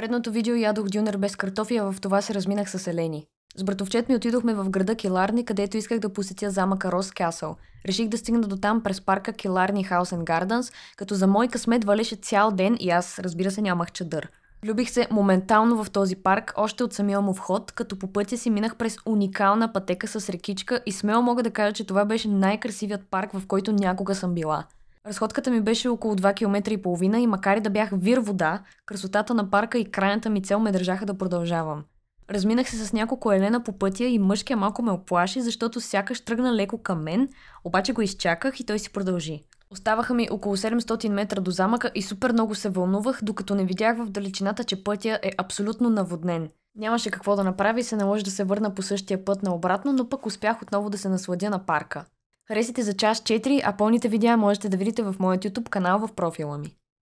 предното видео ядох дюнер без картофи, а в това се разминах с Елени. С братовчет ми отидохме в града Киларни, където исках да посетя замъка Рос Касъл. Реших да стигна до там през парка Киларни Хаусен Гарденс, като за мой късмет валеше цял ден и аз, разбира се, нямах чадър. Любих се моментално в този парк, още от самия му вход, като по пътя си минах през уникална пътека с рекичка и смело мога да кажа, че това беше най-красивият парк, в който някога съм била. Разходката ми беше около 2 км и половина и макар и да бях вир вода, красотата на парка и крайната ми цел ме държаха да продължавам. Разминах се с няколко елена по пътя и мъжкия малко ме оплаши, защото сякаш тръгна леко към мен, обаче го изчаках и той си продължи. Оставаха ми около 700 метра до замъка и супер много се вълнувах, докато не видях в далечината, че пътя е абсолютно наводнен. Нямаше какво да направя и се наложи да се върна по същия път наобратно, но пък успях отново да се насладя на парка. Харесите за час 4, а пълните видеа можете да видите в моят YouTube канал в профила ми.